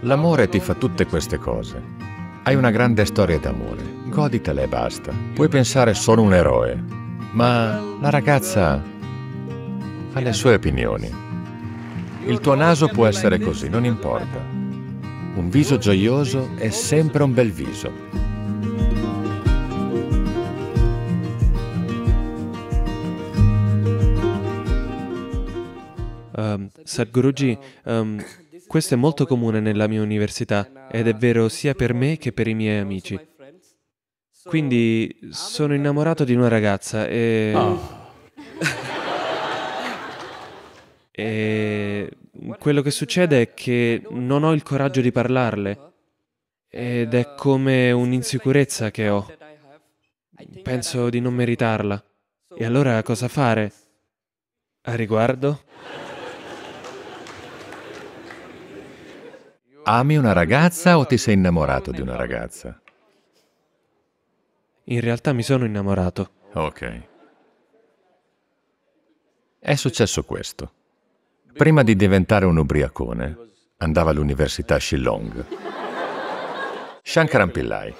L'amore ti fa tutte queste cose. Hai una grande storia d'amore, goditela e basta. Puoi pensare solo un eroe, ma la ragazza ha le sue opinioni. Il tuo naso può essere così, non importa. Un viso gioioso è sempre un bel viso. Um, Sadhguruji, um... Questo è molto comune nella mia università ed è vero sia per me che per i miei amici. Quindi sono innamorato di una ragazza e... Oh. e quello che succede è che non ho il coraggio di parlarle ed è come un'insicurezza che ho. Penso di non meritarla. E allora cosa fare? A riguardo? Ami una ragazza o ti sei innamorato di una ragazza? In realtà mi sono innamorato. Ok. È successo questo. Prima di diventare un ubriacone, andava all'università Shillong. Shankaran Pillai.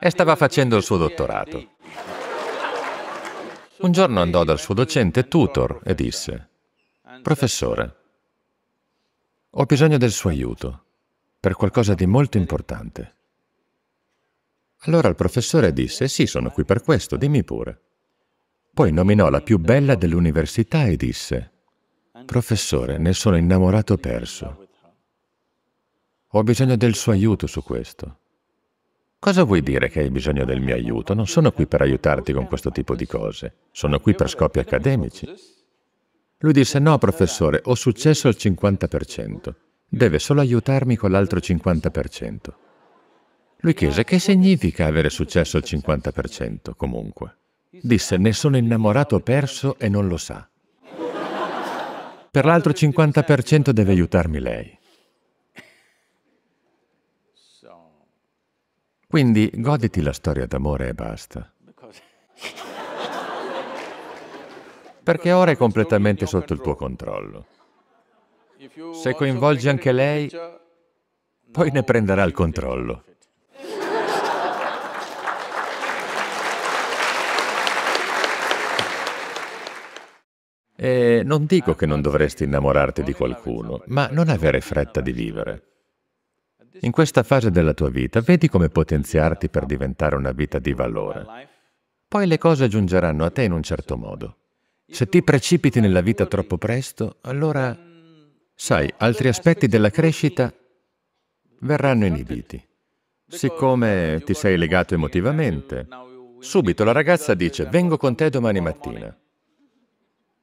E stava facendo il suo dottorato. Un giorno andò dal suo docente tutor e disse, professore, ho bisogno del suo aiuto per qualcosa di molto importante. Allora il professore disse, sì, sono qui per questo, dimmi pure. Poi nominò la più bella dell'università e disse, professore, ne sono innamorato perso. Ho bisogno del suo aiuto su questo. Cosa vuoi dire che hai bisogno del mio aiuto? Non sono qui per aiutarti con questo tipo di cose. Sono qui per scopi accademici. Lui disse, no professore, ho successo al 50%, deve solo aiutarmi con l'altro 50%. Lui chiese, che significa avere successo al 50% comunque? Disse, ne sono innamorato perso e non lo sa. Per l'altro 50% deve aiutarmi lei. Quindi goditi la storia d'amore e basta. perché ora è completamente sotto il tuo controllo. Se coinvolgi anche lei, poi ne prenderà il controllo. E non dico che non dovresti innamorarti di qualcuno, ma non avere fretta di vivere. In questa fase della tua vita vedi come potenziarti per diventare una vita di valore. Poi le cose giungeranno a te in un certo modo. Se ti precipiti nella vita troppo presto, allora, sai, altri aspetti della crescita verranno inibiti. Siccome ti sei legato emotivamente, subito la ragazza dice vengo con te domani mattina.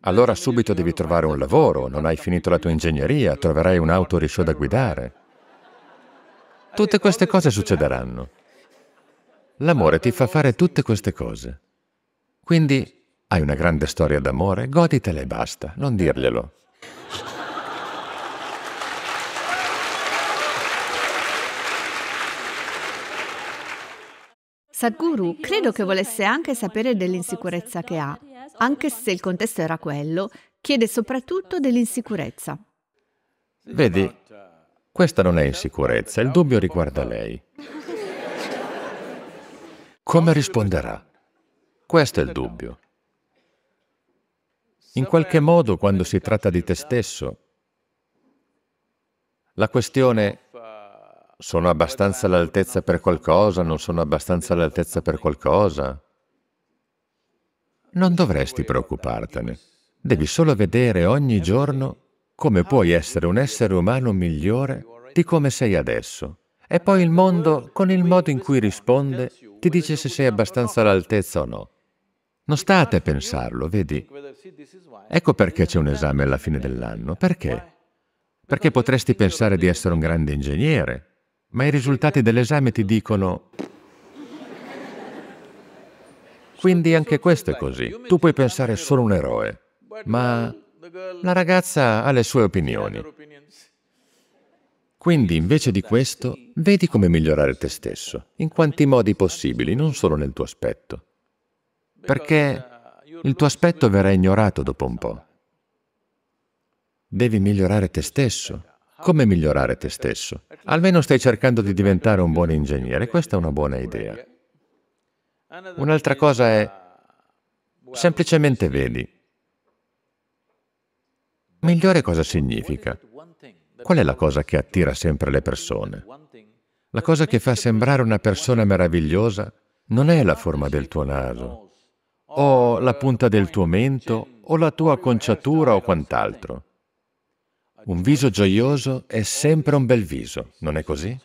Allora subito devi trovare un lavoro, non hai finito la tua ingegneria, troverai un'auto risciò da guidare. Tutte queste cose succederanno. L'amore ti fa fare tutte queste cose. Quindi hai una grande storia d'amore? Goditela e basta, non dirglielo. Sadhguru credo che volesse anche sapere dell'insicurezza che ha, anche se il contesto era quello, chiede soprattutto dell'insicurezza. Vedi, questa non è insicurezza, il dubbio riguarda lei. Come risponderà? Questo è il dubbio. In qualche modo, quando si tratta di te stesso, la questione sono abbastanza all'altezza per qualcosa, non sono abbastanza all'altezza per qualcosa, non dovresti preoccupartene. Devi solo vedere ogni giorno come puoi essere un essere umano migliore di come sei adesso. E poi il mondo, con il modo in cui risponde, ti dice se sei abbastanza all'altezza o no. Non state a pensarlo, vedi? Ecco perché c'è un esame alla fine dell'anno. Perché? Perché potresti pensare di essere un grande ingegnere, ma i risultati dell'esame ti dicono... Quindi anche questo è così. Tu puoi pensare solo un eroe, ma la ragazza ha le sue opinioni. Quindi invece di questo, vedi come migliorare te stesso, in quanti modi possibili, non solo nel tuo aspetto perché il tuo aspetto verrà ignorato dopo un po'. Devi migliorare te stesso. Come migliorare te stesso? Almeno stai cercando di diventare un buon ingegnere, questa è una buona idea. Un'altra cosa è, semplicemente vedi. Migliore cosa significa? Qual è la cosa che attira sempre le persone? La cosa che fa sembrare una persona meravigliosa non è la forma del tuo naso, o la punta del tuo mento o la tua conciatura o quant'altro. Un viso gioioso è sempre un bel viso, non è così?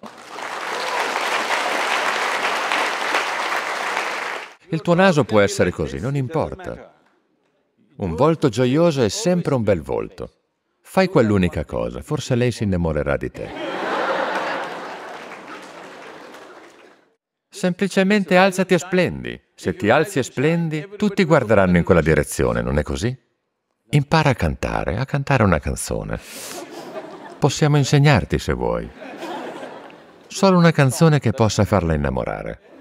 Il tuo naso può essere così, non importa. Un volto gioioso è sempre un bel volto. Fai quell'unica cosa, forse lei si innamorerà di te. Semplicemente alzati e splendi. Se ti alzi e splendi, tutti guarderanno in quella direzione, non è così? Impara a cantare, a cantare una canzone. Possiamo insegnarti se vuoi. Solo una canzone che possa farla innamorare.